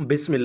बिसमीम्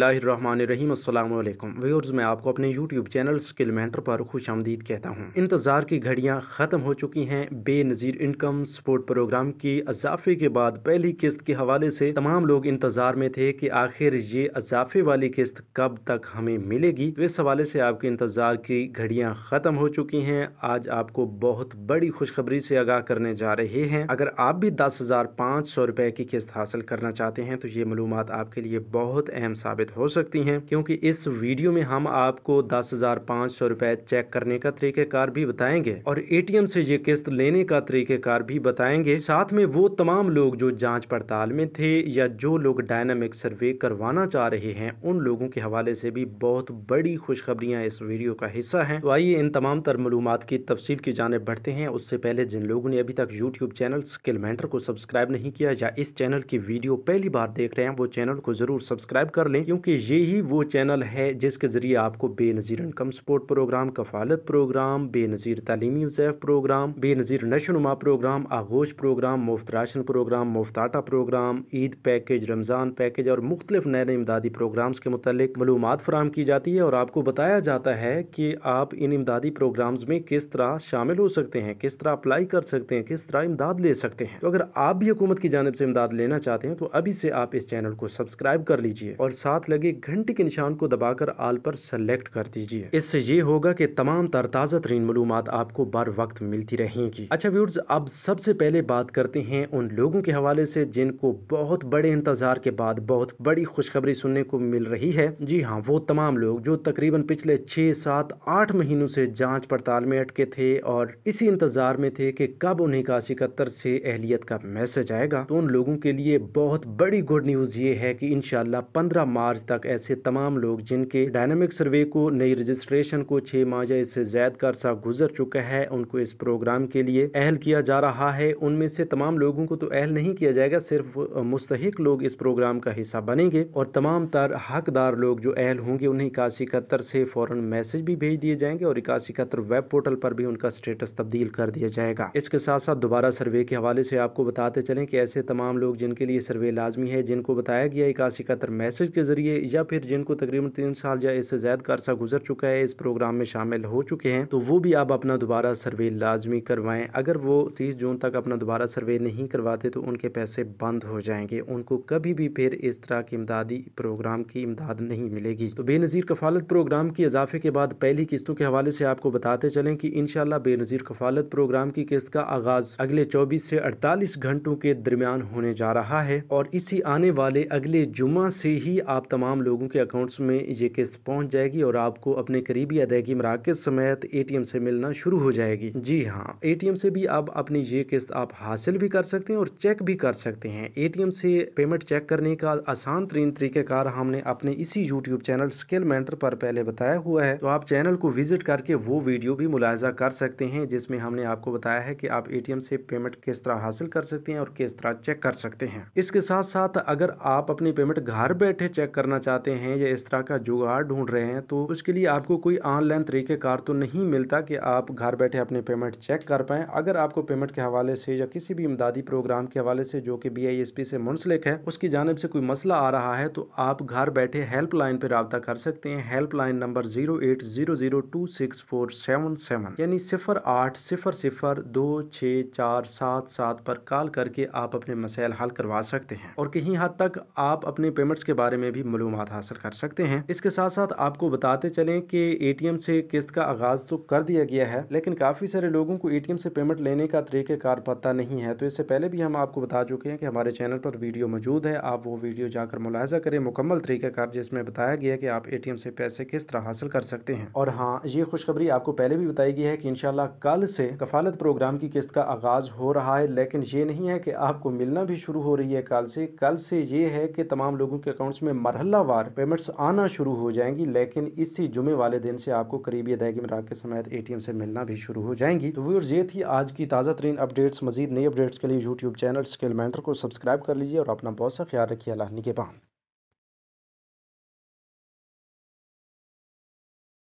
viewers मैं आपको अपने YouTube चैनल स्किल मेंटर पर खुश आमदीद कहता हूँ इंतज़ार की घड़ियाँ ख़त्म हो चुकी हैं बेनज़ीर इनकम सपोर्ट प्रोग्राम की अजाफे के बाद पहली किस्त के हवाले से तमाम लोग इंतज़ार में थे कि आखिर ये अजाफे वाली किस्त कब तक हमें मिलेगी तो इस हवाले से आपके इंतज़ार की घड़ियाँ ख़त्म हो चुकी हैं आज आपको बहुत बड़ी खुशखबरी से आगाह करने जा रहे हैं अगर आप भी दस हज़ार पाँच सौ रुपये की किस्त हासिल करना चाहते हैं तो ये मालूम आपके लिए बहुत अहम साबित हो सकती हैं क्योंकि इस वीडियो में हम आपको दस हज़ार पाँच सौ रुपये चेक करने का तरीक़ेकार भी बताएंगे और एटीएम से ये किस्त लेने का तरीक़ेकार भी बताएंगे साथ में वो तमाम लोग जो जाँच पड़ताल में थे या जो लोग डायनामिक सर्वे करवाना चाह रहे हैं उन लोगों के हवाले से भी बहुत बड़ी खुशखबरियाँ इस वीडियो का हिस्सा है तो आइए इन तमाम तर मालूमात की तफसील की जानब बढ़ते हैं उससे पहले जिन लोगों ने अभी तक यूट्यूब चैनल स्किल मेंटर को सब्सक्राइब नहीं किया या इस चैनल की वीडियो पहली बार देख रहे हैं वो चैनल को ज़रूर सब्सक्राइब सब्सक्राइब कर लें क्योंकि यही वो चैनल है जिसके ज़रिए आपको बेनज़ीर इनकम सपोर्ट प्रोग्राम कफालत प्रोग्राम बेनज़ीर तलीमी वसैफ प्रोग्राम बेनज़ीर नशोनुमा प्रोग्राम आगोश प्रोग्राम मुफ्त राशन प्रोग्राम मुफ्त आटा प्रोग्राम ईद पैकेज रमज़ान पैकेज और मुख्तलिफ नए नए इमदादी प्रोग्राम्स के मतलब मलूमत फराम की जाती है और आपको बताया जाता है कि आप इन इमदादी प्रोग्राम्स में किस तरह शामिल हो सकते हैं किस तरह अप्लाई कर सकते हैं किस तरह इमदाद ले सकते हैं तो अगर आप भी हुकूमत की जानब से इमदाद लेना चाहते हैं तो अभी से आप इस चैनल को सब्सक्राइब कर लीजिए और साथ लगे घंटे के निशान को दबाकर आल पर सेलेक्ट कर दीजिए इससे ये होगा कि तमाम तरताज़ा तरीन मालूम आपको बर वक्त मिलती रहेंगी अच्छा व्यूर्स अब सबसे पहले बात करते हैं उन लोगों के हवाले से जिनको बहुत बड़े इंतज़ार के बाद बहुत बड़ी खुशखबरी सुनने को मिल रही है जी हाँ वो तमाम लोग जो तकरीबन पिछले छह सात आठ महीनों से जाँच पड़ताल में अटके थे और इसी इंतज़ार में थे कि कब उन्हें काशी कत्तर से अहलियत का मैसेज आएगा तो उन लोगों के लिए बहुत बड़ी गुड न्यूज़ ये है की इनशाला पंद्रह मार्च तक ऐसे तमाम लोग जिनके डायनामिक सर्वे को नई रजिस्ट्रेशन को छह माह या इससे ज्यादा का अरसा गुजर चुका है उनको इस प्रोग्राम के लिए अहल किया जा रहा है उनमें से तमाम लोगों को तो अहल नहीं किया जाएगा सिर्फ मुस्तक लोग इस प्रोग्राम का हिस्सा बनेंगे और तमाम तर हकदार लोग जो अहल होंगे उन्हें इक्यासी इकहत्तर से फौरन मैसेज भी भेज दिए जाएंगे और इक्यासी इकहत्तर वेब पोर्टल पर भी उनका स्टेटस तब्दील कर दिया जाएगा इसके साथ साथ दोबारा सर्वे के हवाले से आपको बताते चलें कि ऐसे तमाम लोग जिनके लिए सर्वे लाजमी है जिनको बताया गया इक्यासी इकहत्तर मैसेज मैसेज के ज़रिए या फिर जिनको तकरीबन तीन साल या इससे ज़्यादा का अरसा गुजर चुका है इस प्रोग्राम में शामिल हो चुके हैं तो वो भी आप अपना दोबारा सर्वे लाजमी करवाएं अगर वो तीस जून तक अपना दोबारा सर्वे नहीं करवाते तो उनके पैसे बंद हो जाएंगे उनको कभी भी फिर इस तरह की इमदादी प्रोग्राम की इमदाद नहीं मिलेगी तो बेनज़ीर कफालत प्रोग्राम की इजाफे के बाद पहली किस्तों के हवाले से आपको बताते चलें कि इन बेनज़ीर कफालत प्रोग्राम की किस्त का आगाज़ अगले चौबीस से अड़तालीस घंटों के दरमियान होने जा रहा है और इसी आने वाले अगले जुमा से ही ही आप तमाम लोगों के अकाउंट्स में ये किस्त पहुंच जाएगी और आपको अपने करीबी अदायगी मराकज समेत एटीएम से मिलना शुरू हो जाएगी जी हाँ एटीएम से भी आप अपनी ये किस्त आप हासिल भी कर सकते हैं और चेक भी कर सकते हैं एटीएम से पेमेंट चेक करने का आसान तरीन तरीकेकार हमने अपने इसी यूट्यूब चैनल स्किल मेंटर पर पहले बताया हुआ है तो आप चैनल को विजिट करके वो वीडियो भी मुलायजा कर सकते हैं जिसमें हमने आपको बताया है कि आप एटीएम से पेमेंट किस तरह हासिल कर सकते हैं और किस तरह चेक कर सकते हैं इसके साथ साथ अगर आप अपनी पेमेंट घर बैठे मार्केट है चेक करना चाहते हैं या इस तरह का जुगाड़ ढूंढ रहे हैं तो उसके लिए आपको कोई ऑनलाइन तरीक़ेकार तो नहीं मिलता कि आप घर बैठे अपने पेमेंट चेक कर पाएँ अगर आपको पेमेंट के हवाले से या किसी भी इमदादी प्रोग्राम के हवाले से जो कि बी से मुंसलिक है उसकी जानब से कोई मसला आ रहा है तो आप घर बैठे हेल्पलाइन पर रबता कर सकते हैं helpline number zero eight zero zero two six four seven seven यानी सिफर आठ सिफर सिफर दो छः चार सात सात पर कॉल करके आप अपने मसाइल हल करवा सकते हैं और कहीं हद तक आप अपने पेमेंट्स के बारे में भी मालूम हासिल कर सकते हैं इसके साथ साथ आपको बताते चलें कि एटीएम से किस्त का आगाज तो कर दिया गया है लेकिन काफ़ी सारे लोगों को एटीएम से पेमेंट लेने का तरीक़ेकार पता नहीं है तो इससे पहले भी हम आपको बता चुके हैं कि हमारे चैनल पर वीडियो मौजूद है आप वो वीडियो जाकर मुलायजा करें मुकम्मल तरीक़ेकार जिसमें बताया गया कि आप ए से पैसे किस तरह हासिल कर सकते हैं और हाँ ये खुशखबरी आपको पहले भी बताई गई है कि इनशाला कल से कफालत प्रोग्राम की किस्त का आगाज़ हो रहा है लेकिन ये नहीं है कि आपको मिलना भी शुरू हो रही है कल से कल से ये है कि तमाम लोगों के अकाउंट अकाउंट्स में मरहलावार पेमेंट्स आना शुरू हो जाएंगी लेकिन इसी जुमे वाले दिन से आपको करीबी अदायगी में राके समेत ए से मिलना भी शुरू हो जाएंगी तो व्यूर्स ये थी आज की ताज़ा तरीन अपडेट्स मजीद नई अपडेट्स के लिए यूट्यूब चैनल स्किल मैंटर को सब्सक्राइब कर लीजिए और अपना बहुत सा ख्याल रखिए अल्लाह के पाम